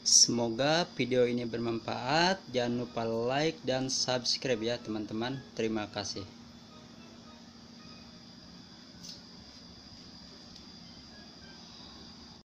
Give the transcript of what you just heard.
Semoga video ini bermanfaat. Jangan lupa like dan subscribe ya, teman-teman. Terima kasih.